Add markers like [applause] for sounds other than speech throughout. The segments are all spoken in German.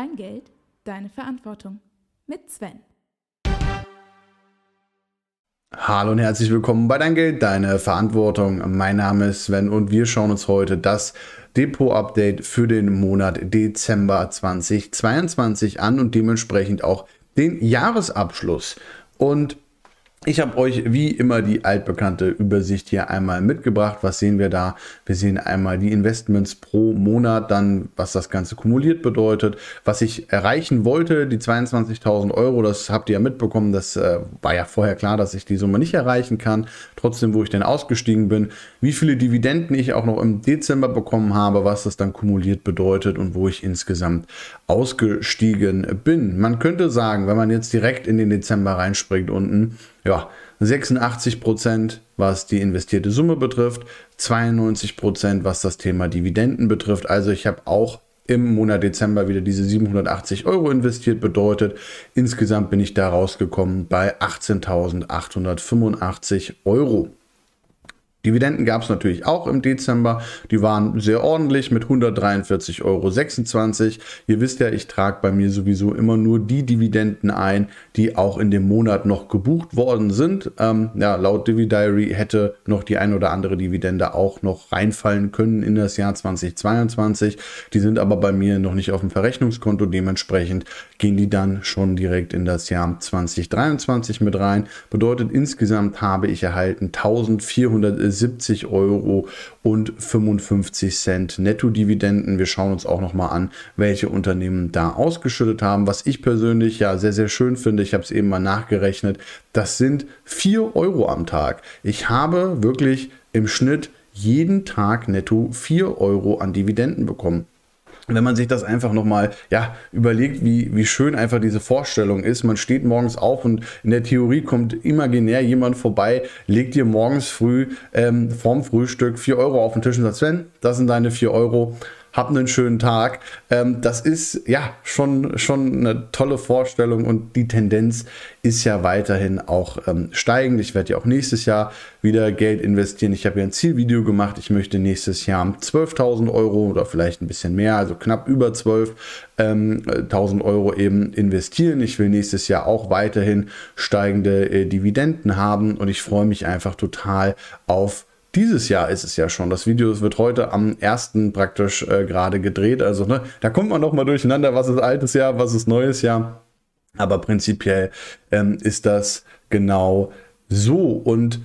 Dein Geld, deine Verantwortung mit Sven. Hallo und herzlich willkommen bei Dein Geld, deine Verantwortung. Mein Name ist Sven und wir schauen uns heute das Depot-Update für den Monat Dezember 2022 an und dementsprechend auch den Jahresabschluss. Und ich habe euch wie immer die altbekannte Übersicht hier einmal mitgebracht. Was sehen wir da? Wir sehen einmal die Investments pro Monat, dann was das Ganze kumuliert bedeutet, was ich erreichen wollte, die 22.000 Euro, das habt ihr ja mitbekommen, das äh, war ja vorher klar, dass ich die Summe nicht erreichen kann. Trotzdem, wo ich denn ausgestiegen bin, wie viele Dividenden ich auch noch im Dezember bekommen habe, was das dann kumuliert bedeutet und wo ich insgesamt ausgestiegen bin. Man könnte sagen, wenn man jetzt direkt in den Dezember reinspringt unten, ja, 86 Prozent, was die investierte Summe betrifft, 92 Prozent, was das Thema Dividenden betrifft. Also ich habe auch im Monat Dezember wieder diese 780 Euro investiert. Bedeutet, insgesamt bin ich da rausgekommen bei 18.885 Euro. Dividenden gab es natürlich auch im Dezember. Die waren sehr ordentlich mit 143,26 Euro. Ihr wisst ja, ich trage bei mir sowieso immer nur die Dividenden ein, die auch in dem Monat noch gebucht worden sind. Ähm, ja, laut Dividiary hätte noch die ein oder andere Dividende auch noch reinfallen können in das Jahr 2022. Die sind aber bei mir noch nicht auf dem Verrechnungskonto. Dementsprechend gehen die dann schon direkt in das Jahr 2023 mit rein. Bedeutet, insgesamt habe ich erhalten 1400 70 Euro und 55 Cent Netto-Dividenden. Wir schauen uns auch nochmal an, welche Unternehmen da ausgeschüttet haben. Was ich persönlich ja sehr, sehr schön finde, ich habe es eben mal nachgerechnet, das sind 4 Euro am Tag. Ich habe wirklich im Schnitt jeden Tag netto 4 Euro an Dividenden bekommen wenn man sich das einfach nochmal ja, überlegt, wie, wie schön einfach diese Vorstellung ist. Man steht morgens auf und in der Theorie kommt imaginär jemand vorbei, legt dir morgens früh ähm, vorm Frühstück 4 Euro auf den Tisch und sagt, Sven, das sind deine 4 Euro habt einen schönen Tag. Ähm, das ist ja schon, schon eine tolle Vorstellung und die Tendenz ist ja weiterhin auch ähm, steigend. Ich werde ja auch nächstes Jahr wieder Geld investieren. Ich habe ja ein Zielvideo gemacht. Ich möchte nächstes Jahr 12.000 Euro oder vielleicht ein bisschen mehr, also knapp über 12.000 ähm, Euro eben investieren. Ich will nächstes Jahr auch weiterhin steigende äh, Dividenden haben und ich freue mich einfach total auf dieses Jahr ist es ja schon. Das Video wird heute am 1. praktisch äh, gerade gedreht. Also ne, da kommt man doch mal durcheinander, was ist altes Jahr, was ist neues Jahr. Aber prinzipiell ähm, ist das genau so. Und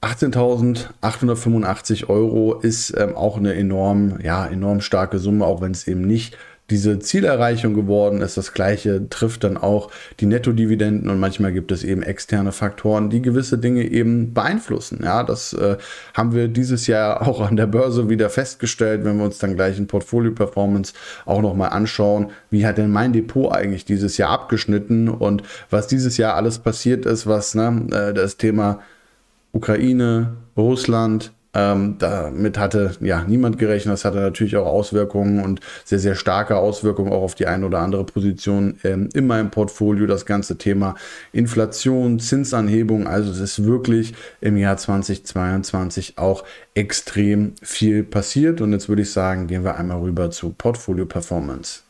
18.885 Euro ist ähm, auch eine enorm, ja, enorm starke Summe, auch wenn es eben nicht diese Zielerreichung geworden ist. Das gleiche trifft dann auch die Nettodividenden und manchmal gibt es eben externe Faktoren, die gewisse Dinge eben beeinflussen. Ja, das äh, haben wir dieses Jahr auch an der Börse wieder festgestellt, wenn wir uns dann gleich in Portfolio Performance auch nochmal anschauen, wie hat denn mein Depot eigentlich dieses Jahr abgeschnitten und was dieses Jahr alles passiert ist, was ne, äh, das Thema Ukraine, Russland, ähm, damit hatte ja niemand gerechnet. Das hatte natürlich auch Auswirkungen und sehr, sehr starke Auswirkungen auch auf die eine oder andere Position ähm, in meinem Portfolio. Das ganze Thema Inflation, Zinsanhebung. Also es ist wirklich im Jahr 2022 auch extrem viel passiert. Und jetzt würde ich sagen, gehen wir einmal rüber zu Portfolio Performance.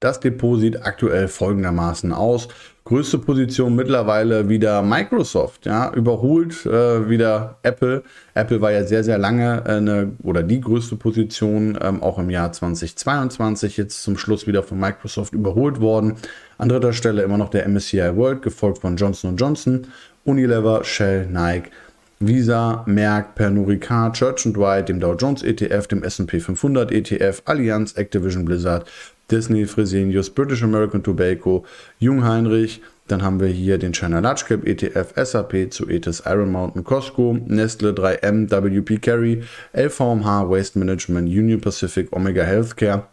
Das Depot sieht aktuell folgendermaßen aus größte Position mittlerweile wieder Microsoft, ja, überholt äh, wieder Apple. Apple war ja sehr, sehr lange äh, eine oder die größte Position, ähm, auch im Jahr 2022, jetzt zum Schluss wieder von Microsoft überholt worden. An dritter Stelle immer noch der MSCI World, gefolgt von Johnson Johnson, Unilever, Shell, Nike, Visa, Merck, Pernod Church Dwight, dem Dow Jones ETF, dem S&P 500 ETF, Allianz, Activision Blizzard, Disney, Fresenius, British American Tobacco, Jungheinrich. Dann haben wir hier den China Large Cap ETF, SAP zu e Iron Mountain, Costco, Nestle, 3M, WP Carry, LVMH, Waste Management, Union Pacific, Omega Healthcare,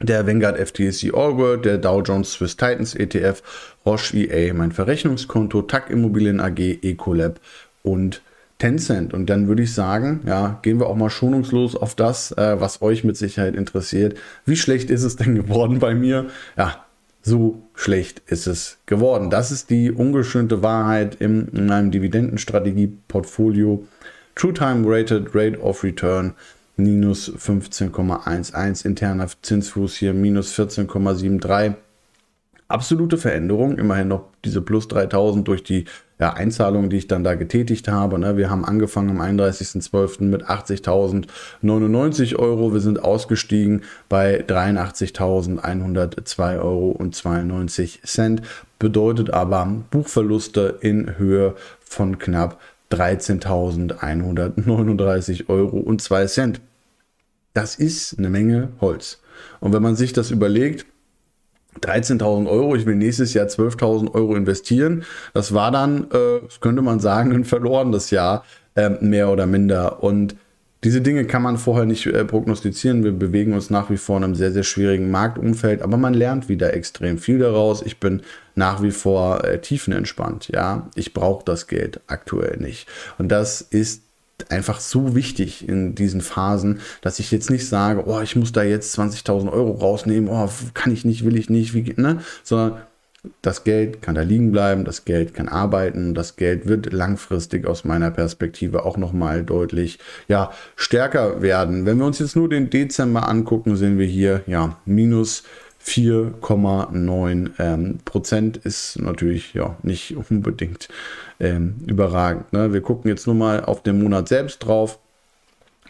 der Vanguard FTSE All World, der Dow Jones Swiss Titans ETF, Roche EA, mein Verrechnungskonto, TAC Immobilien AG, Ecolab und Tencent. Und dann würde ich sagen, ja, gehen wir auch mal schonungslos auf das, äh, was euch mit Sicherheit interessiert. Wie schlecht ist es denn geworden bei mir? Ja, so schlecht ist es geworden. Das ist die ungeschönte Wahrheit im, in meinem Dividendenstrategie-Portfolio. True Time Rated Rate of Return minus 15,11, interner Zinsfuß hier minus 14,73. Absolute Veränderung, immerhin noch diese plus 3000 durch die ja, Einzahlungen, die ich dann da getätigt habe. Ne? Wir haben angefangen am 31.12. mit 80.099 Euro. Wir sind ausgestiegen bei 83.102,92 Euro. Bedeutet aber Buchverluste in Höhe von knapp 13.139 Euro und 2 Cent. Das ist eine Menge Holz. Und wenn man sich das überlegt, 13.000 Euro, ich will nächstes Jahr 12.000 Euro investieren. Das war dann, äh, könnte man sagen, ein verlorenes Jahr, äh, mehr oder minder. Und diese Dinge kann man vorher nicht äh, prognostizieren. Wir bewegen uns nach wie vor in einem sehr, sehr schwierigen Marktumfeld, aber man lernt wieder extrem viel daraus. Ich bin nach wie vor äh, tiefenentspannt. Ja, ich brauche das Geld aktuell nicht. Und das ist einfach so wichtig in diesen Phasen, dass ich jetzt nicht sage, oh, ich muss da jetzt 20.000 Euro rausnehmen, oh, kann ich nicht, will ich nicht, wie, ne? sondern das Geld kann da liegen bleiben, das Geld kann arbeiten, das Geld wird langfristig aus meiner Perspektive auch nochmal deutlich ja, stärker werden. Wenn wir uns jetzt nur den Dezember angucken, sehen wir hier ja minus 4,9 ähm, Prozent ist natürlich ja nicht unbedingt ähm, überragend. Ne? Wir gucken jetzt nur mal auf den Monat selbst drauf.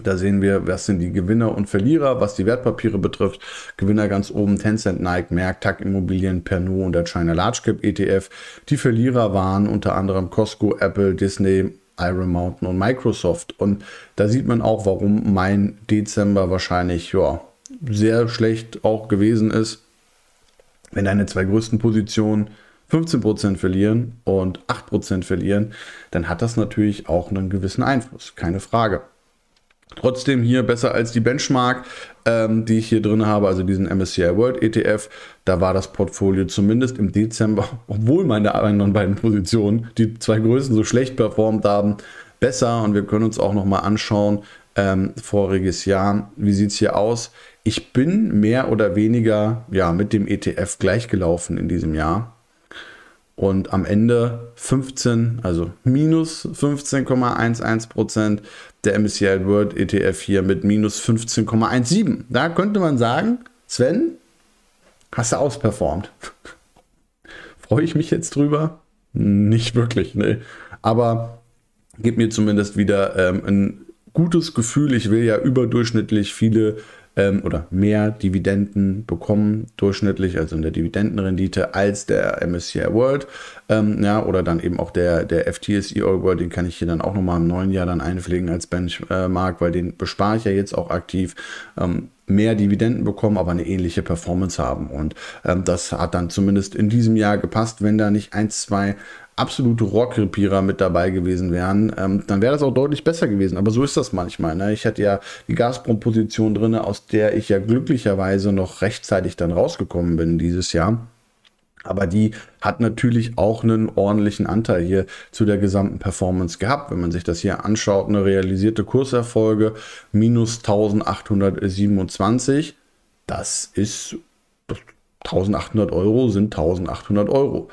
Da sehen wir, was sind die Gewinner und Verlierer, was die Wertpapiere betrifft. Gewinner ganz oben Tencent, Nike, Merck, TAC Immobilien, Pernod und der China Large Cap ETF. Die Verlierer waren unter anderem Costco, Apple, Disney, Iron Mountain und Microsoft. Und da sieht man auch, warum mein Dezember wahrscheinlich ja, sehr schlecht auch gewesen ist, wenn deine zwei größten Positionen 15% verlieren und 8% verlieren, dann hat das natürlich auch einen gewissen Einfluss, keine Frage. Trotzdem hier besser als die Benchmark, ähm, die ich hier drin habe, also diesen MSCI World ETF. Da war das Portfolio zumindest im Dezember, [laughs] obwohl meine anderen beiden Positionen, die zwei größten, so schlecht performt haben, besser. Und wir können uns auch nochmal anschauen, ähm, voriges Jahr, wie sieht es hier aus. Ich bin mehr oder weniger ja, mit dem ETF gleichgelaufen in diesem Jahr. Und am Ende 15, also minus 15,11 Prozent der MSCI World ETF hier mit minus 15,17. Da könnte man sagen, Sven, hast du ausperformt. [laughs] Freue ich mich jetzt drüber? Nicht wirklich, ne. Aber gib mir zumindest wieder ähm, ein gutes Gefühl. Ich will ja überdurchschnittlich viele ähm, oder mehr Dividenden bekommen, durchschnittlich, also in der Dividendenrendite, als der MSCI World. Ähm, ja, oder dann eben auch der, der FTSE All World, den kann ich hier dann auch nochmal im neuen Jahr dann einpflegen als Benchmark, weil den bespare ich ja jetzt auch aktiv. Ähm, mehr Dividenden bekommen, aber eine ähnliche Performance haben. Und ähm, das hat dann zumindest in diesem Jahr gepasst, wenn da nicht ein, zwei absolute Rohrkrepierer mit dabei gewesen wären, ähm, dann wäre das auch deutlich besser gewesen. Aber so ist das manchmal. Ne? Ich hatte ja die Gazprom-Position drin, aus der ich ja glücklicherweise noch rechtzeitig dann rausgekommen bin dieses Jahr. Aber die hat natürlich auch einen ordentlichen Anteil hier zu der gesamten Performance gehabt. Wenn man sich das hier anschaut, eine realisierte Kurserfolge minus 1827. Das ist 1800 Euro sind 1800 Euro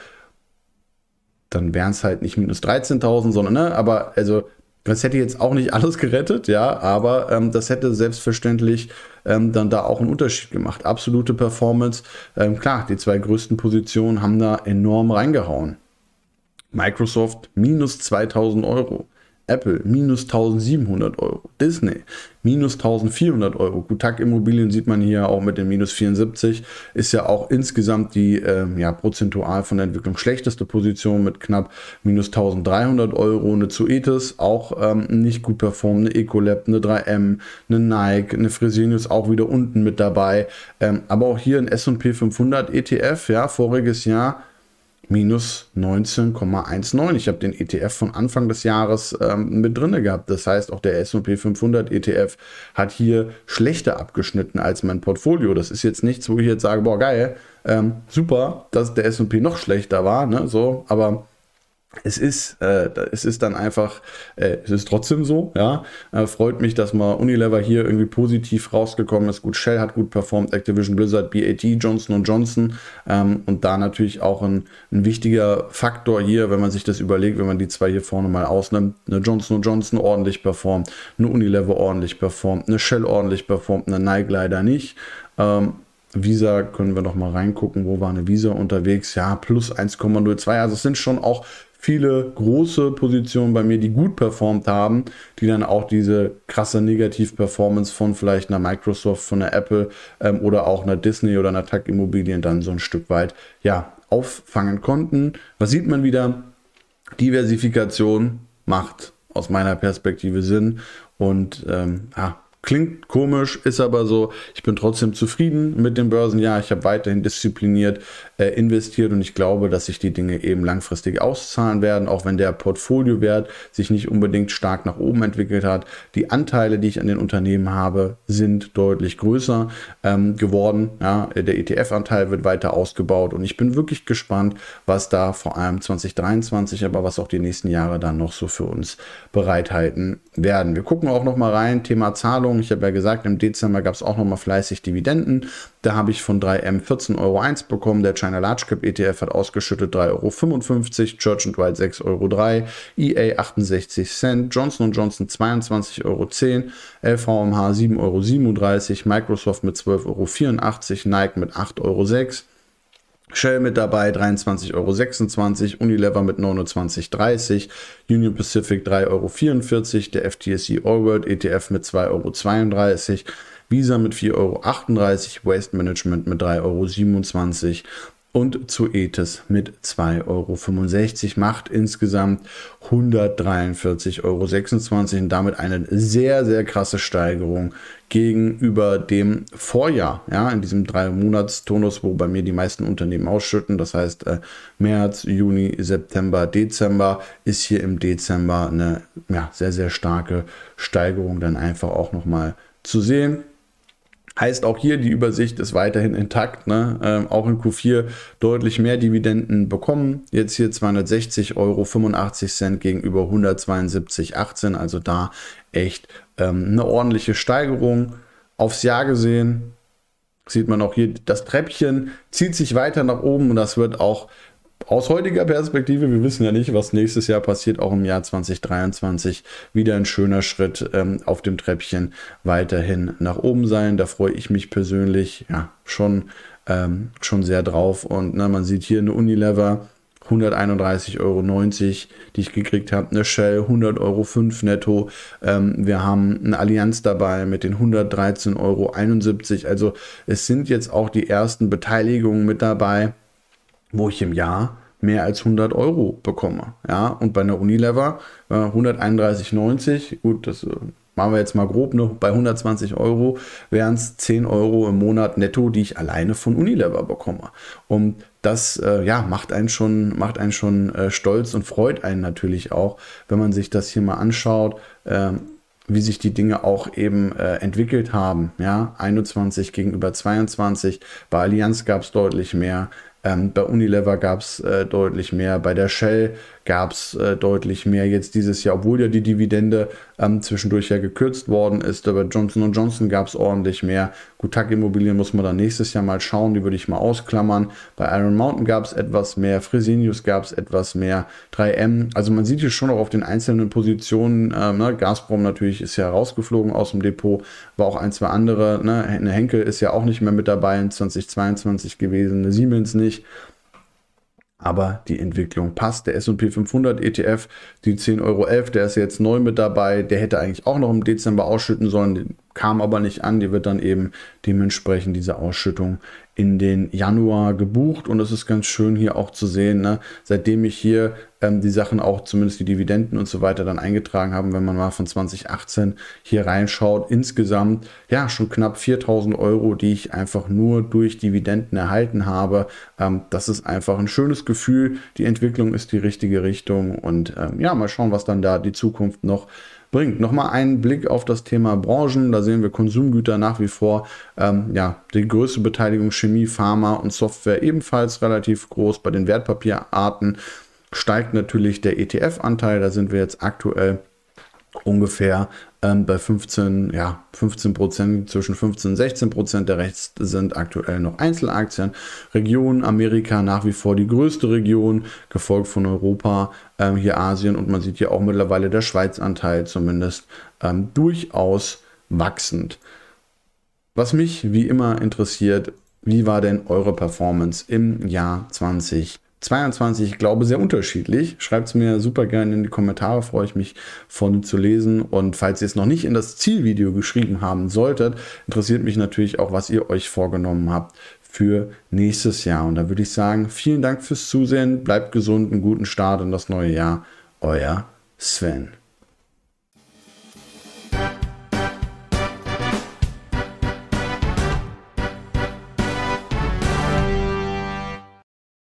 dann wären es halt nicht minus 13.000, sondern, ne, aber also das hätte jetzt auch nicht [laughs] alles gerettet, ja, aber ähm, das hätte selbstverständlich ähm, dann da auch einen Unterschied gemacht. Absolute Performance, ähm, klar, die zwei größten Positionen haben da enorm reingehauen. Microsoft minus 2000 Euro. Apple minus 1700 Euro, Disney minus 1400 Euro. Gutag Immobilien sieht man hier auch mit den minus 74, ist ja auch insgesamt die ähm, ja, prozentual von der Entwicklung schlechteste Position mit knapp minus 1300 Euro. Eine Zoetis auch ähm, nicht gut performt, eine Ecolab, eine 3M, eine Nike, eine Fresenius auch wieder unten mit dabei. Ähm, aber auch hier ein S&P 500 ETF, ja, voriges Jahr minus 19,19. Ich habe den ETF von Anfang des Jahres ähm, mit drin gehabt. Das heißt, auch der SP 500 ETF hat hier schlechter abgeschnitten als mein Portfolio. Das ist jetzt nichts, wo ich jetzt sage, boah, geil, ähm, super, dass der SP noch schlechter war. Ne? So, aber es ist, äh, es ist dann einfach, äh, es ist trotzdem so, ja. Äh, freut mich, dass mal Unilever hier irgendwie positiv rausgekommen ist. Gut, Shell hat gut performt, Activision Blizzard, BAT, Johnson Johnson. Ähm, und da natürlich auch ein, ein, wichtiger Faktor hier, wenn man sich das überlegt, wenn man die zwei hier vorne mal ausnimmt. Eine Johnson Johnson ordentlich performt, eine Unilever ordentlich performt, eine Shell ordentlich performt, eine Nike leider nicht. Ähm, Visa können wir noch mal reingucken, wo war eine Visa unterwegs? Ja, plus 1,02. Also es sind schon auch viele große Positionen bei mir, die gut performt haben, die dann auch diese krasse Negativ-Performance von vielleicht einer Microsoft, von einer Apple ähm, oder auch einer Disney oder einer TAG Immobilien dann so ein Stück weit ja, auffangen konnten. Was sieht man wieder? Diversifikation macht aus meiner Perspektive Sinn und ähm, ah, Klingt komisch, ist aber so. Ich bin trotzdem zufrieden mit dem Börsenjahr. ich habe weiterhin diszipliniert äh, investiert und ich glaube, dass sich die Dinge eben langfristig auszahlen werden, auch wenn der Portfoliowert sich nicht unbedingt stark nach oben entwickelt hat. Die Anteile, die ich an den Unternehmen habe, sind deutlich größer ähm, geworden. Ja, der ETF-Anteil wird weiter ausgebaut und ich bin wirklich gespannt, was da vor allem 2023, aber was auch die nächsten Jahre dann noch so für uns bereithalten werden. Wir gucken auch noch mal rein, Thema Zahlung. Zahlungen. Ich habe ja gesagt, im Dezember gab es auch nochmal fleißig Dividenden. Da habe ich von 3M 14,01 Euro bekommen. Der China Large Cap ETF hat ausgeschüttet 3,55 Euro, Church White 6,03 Euro, EA e 68 Cent, Johnson Johnson 22,10 Euro, LVMH 7,37 Euro, Microsoft mit 12,84 Euro, Nike mit 8,06 Euro. Shell mit dabei 23,26 Euro, Unilever mit 29,30 Union Pacific 3,44 Euro, der FTSE Allworld ETF mit 2,32 Euro, Visa mit 4,38 Euro, Waste Management mit 3,27 Euro, und zu Ethis mit 2,65 Euro macht insgesamt 143,26 Euro und damit eine sehr, sehr krasse Steigerung gegenüber dem Vorjahr, ja, in diesem Drei-Monats-Tonus, wo bei mir die meisten Unternehmen ausschütten. Das heißt, äh, März, Juni, September, Dezember ist hier im Dezember eine ja, sehr, sehr starke Steigerung dann einfach auch nochmal zu sehen. Heißt auch hier, die Übersicht ist weiterhin intakt. Ne? Ähm, auch in Q4 deutlich mehr Dividenden bekommen. Jetzt hier 260,85 Euro gegenüber 172,18. Also da echt ähm, eine ordentliche Steigerung. Aufs Jahr gesehen sieht man auch hier, das Treppchen zieht sich weiter nach oben und das wird auch aus heutiger Perspektive, wir wissen ja nicht, was nächstes Jahr passiert, auch im Jahr 2023 wieder ein schöner Schritt ähm, auf dem Treppchen weiterhin nach oben sein. Da freue ich mich persönlich ja, schon, ähm, schon sehr drauf. Und na, ne, man sieht hier eine Unilever. 131,90 Euro, die ich gekriegt habe. Eine Shell 100,05 Euro netto. Ähm, wir haben eine Allianz dabei mit den 113,71 Euro. Also es sind jetzt auch die ersten Beteiligungen mit dabei wo ich im Jahr mehr als 100 Euro bekomme. Ja, und bei einer Unilever äh, 131,90, gut, das äh, machen wir jetzt mal grob, ne? bei 120 Euro wären es 10 Euro im Monat netto, die ich alleine von Unilever bekomme. Und das äh, ja, macht einen schon, macht einen schon äh, stolz und freut einen natürlich auch, wenn man sich das hier mal anschaut. Ähm, wie sich die Dinge auch eben äh, entwickelt haben. Ja, 21 gegenüber 22. Bei Allianz gab es deutlich mehr. Ähm, bei Unilever gab es äh, deutlich mehr. Bei der Shell gab es äh, deutlich mehr jetzt dieses Jahr, obwohl ja die Dividende ähm, zwischendurch ja gekürzt worden ist. Aber Johnson Johnson gab es ordentlich mehr. Gutag Immobilien muss man dann nächstes Jahr mal schauen, die würde ich mal ausklammern. Bei Iron Mountain gab es etwas mehr, Fresenius gab es etwas mehr, 3M. Also man sieht hier schon auch auf den einzelnen Positionen, ähm, ne? Gazprom natürlich ist ja rausgeflogen aus dem Depot, war auch ein, zwei andere. Ne? Eine Henkel ist ja auch nicht mehr mit dabei in 2022 gewesen, eine Siemens nicht aber die Entwicklung passt. Der S&P 500 ETF, die 10,11 Euro, der ist jetzt neu mit dabei, der hätte eigentlich auch noch im Dezember ausschütten sollen, kam aber nicht an. Die wird dann eben dementsprechend diese Ausschüttung in den Januar gebucht. Und es ist ganz schön hier auch zu sehen, ne? seitdem ich hier ähm, die Sachen auch zumindest die Dividenden und so weiter dann eingetragen habe, wenn man mal von 2018 hier reinschaut, insgesamt ja schon knapp 4000 Euro, die ich einfach nur durch Dividenden erhalten habe. Ähm, das ist einfach ein schönes Gefühl. Die Entwicklung ist die richtige Richtung. Und ähm, ja, mal schauen, was dann da die Zukunft noch bringt. Nochmal einen Blick auf das Thema Branchen. Da sehen wir Konsumgüter nach wie vor. Ähm, ja, die größte Beteiligung Chemie, Pharma und Software ebenfalls relativ groß. Bei den Wertpapierarten steigt natürlich der ETF-Anteil. Da sind wir jetzt aktuell ungefähr ähm, bei 15, ja, 15 Prozent, zwischen 15 und 16 Prozent. Der Rechts sind aktuell noch Einzelaktien. Region Amerika nach wie vor die größte Region, gefolgt von Europa, ähm, hier Asien und man sieht hier auch mittlerweile der Schweiz-Anteil zumindest ähm, durchaus wachsend. Was mich wie immer interessiert, wie war denn eure Performance im Jahr 2020? 22, ich glaube, sehr unterschiedlich. Schreibt es mir super gerne in die Kommentare, freue ich mich von zu lesen. Und falls ihr es noch nicht in das Zielvideo geschrieben haben solltet, interessiert mich natürlich auch, was ihr euch vorgenommen habt für nächstes Jahr. Und da würde ich sagen, vielen Dank fürs Zusehen, bleibt gesund, einen guten Start in das neue Jahr. Euer Sven.